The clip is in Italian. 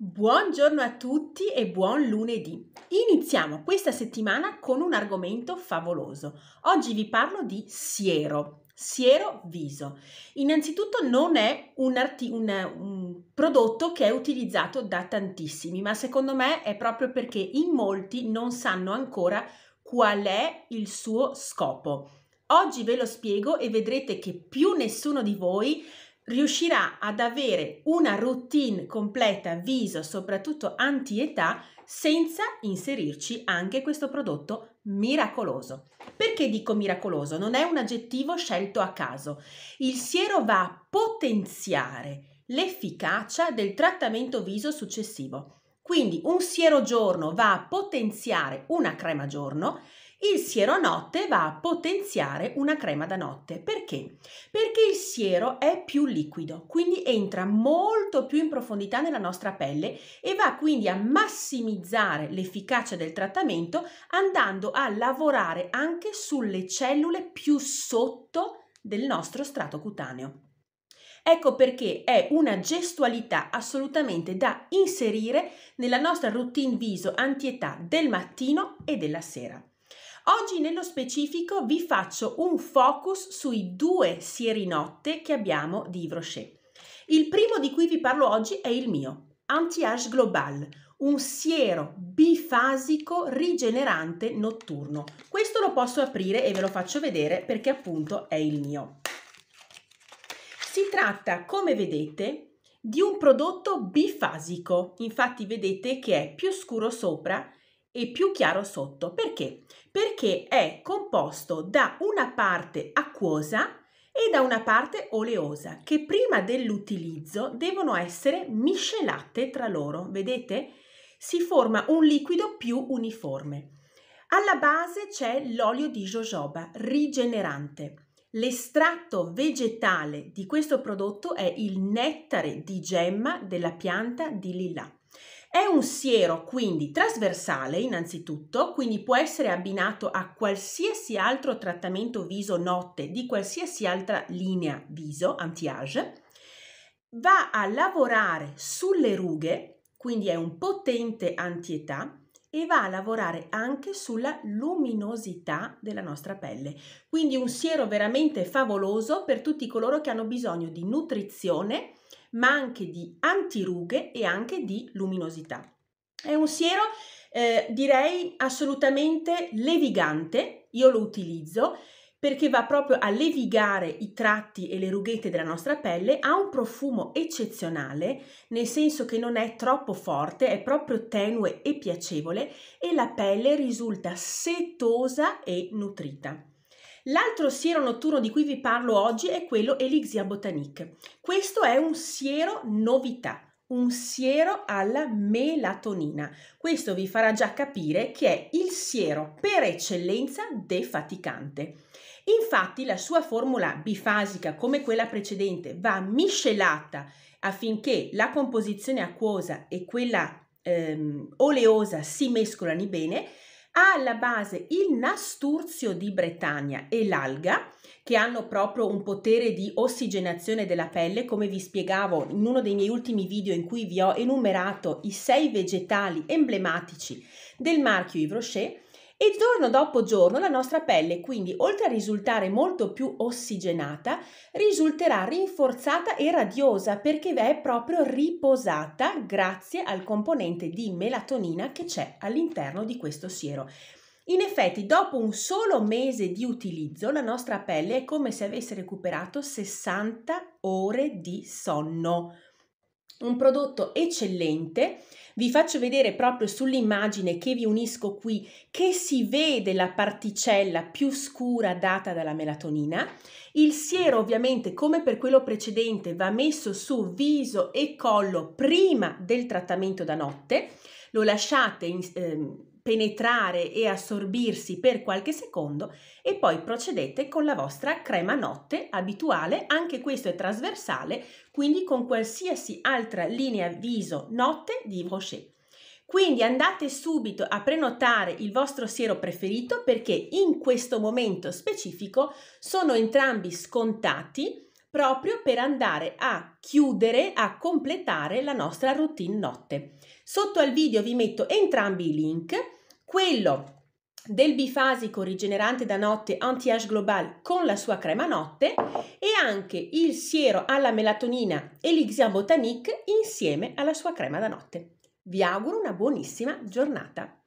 Buongiorno a tutti e buon lunedì. Iniziamo questa settimana con un argomento favoloso. Oggi vi parlo di siero, siero viso. Innanzitutto non è un, arti- un, un, prodotto che è utilizzato da tantissimi, ma secondo me è proprio perché in molti non sanno ancora qual è il suo scopo. Oggi ve lo spiego e vedrete che più nessuno di voi riuscirà ad avere una routine completa viso, soprattutto anti-età, senza inserirci anche questo prodotto miracoloso. Perché dico miracoloso? Non è un aggettivo scelto a caso. Il siero va a potenziare l'efficacia del trattamento viso successivo. Quindi un siero giorno va a potenziare una crema giorno, il siero a notte va a potenziare una crema da notte. Perché? Perché il siero è più liquido, quindi entra molto più in profondità nella nostra pelle e va quindi a massimizzare l'efficacia del trattamento andando a lavorare anche sulle cellule più sotto del nostro strato cutaneo. Ecco perché è una gestualità assolutamente da inserire nella nostra routine viso antietà del mattino e della sera. Oggi nello specifico vi faccio un focus sui due sierinotte che abbiamo di Yves Rocher. Il primo di cui vi parlo oggi è il mio, Anti-Age Global, un siero bifasico rigenerante notturno. Questo lo posso aprire e ve lo faccio vedere perché appunto è il mio. Si tratta, come vedete, di un prodotto bifasico, infatti vedete che è più scuro sopra e più chiaro sotto. Perché? Perché è composto da una parte acquosa e da una parte oleosa che prima dell'utilizzo devono essere miscelate tra loro. Vedete? Si forma un liquido più uniforme. Alla base c'è l'olio di jojoba rigenerante L'estratto vegetale di questo prodotto è il nettare di gemma della pianta di lilà. È un siero quindi trasversale innanzitutto, quindi può essere abbinato a qualsiasi altro trattamento viso notte di qualsiasi altra linea viso anti-age. Va a lavorare sulle rughe, quindi è un potente antietà e va a lavorare anche sulla luminosità della nostra pelle. Quindi un siero veramente favoloso per tutti coloro che hanno bisogno di nutrizione, ma anche di antirughe e anche di luminosità. È un siero eh, direi assolutamente levigante, io lo utilizzo perché va proprio a levigare i tratti e le rughette della nostra pelle, ha un profumo eccezionale, nel senso che non è troppo forte, è proprio tenue e piacevole e la pelle risulta setosa e nutrita. L'altro siero notturno di cui vi parlo oggi è quello Elixia Botanique. Questo è un siero novità, un siero alla melatonina. Questo vi farà già capire che è il siero per eccellenza defaticante. Infatti la sua formula bifasica come quella precedente va miscelata affinché la composizione acquosa e quella ehm, oleosa si mescolano bene alla base il nasturzio di Bretagna e l'alga, che hanno proprio un potere di ossigenazione della pelle, come vi spiegavo in uno dei miei ultimi video in cui vi ho enumerato i sei vegetali emblematici del marchio Yves Rocher, e giorno dopo giorno la nostra pelle quindi oltre a risultare molto più ossigenata risulterà rinforzata e radiosa perché è proprio riposata grazie al componente di melatonina che c'è all'interno di questo siero. In effetti, dopo un solo mese di utilizzo, la nostra pelle è come se avesse recuperato 60 ore di sonno un prodotto eccellente. Vi faccio vedere proprio sull'immagine che vi unisco qui che si vede la particella più scura data dalla melatonina. Il siero ovviamente come per quello precedente va messo su viso e collo prima del trattamento da notte. Lo lasciate in, eh, penetrare e assorbirsi per qualche secondo e poi procedete con la vostra crema notte abituale, anche questo è trasversale, quindi con qualsiasi altra linea viso notte di Rocher. Quindi andate subito a prenotare il vostro siero preferito perché in questo momento specifico sono entrambi scontati proprio per andare a chiudere, a completare la nostra routine notte. Sotto al video vi metto entrambi i link quello del bifasico rigenerante da notte anti-age global con la sua crema notte e anche il siero alla melatonina Elixir Botanique insieme alla sua crema da notte. Vi auguro una buonissima giornata.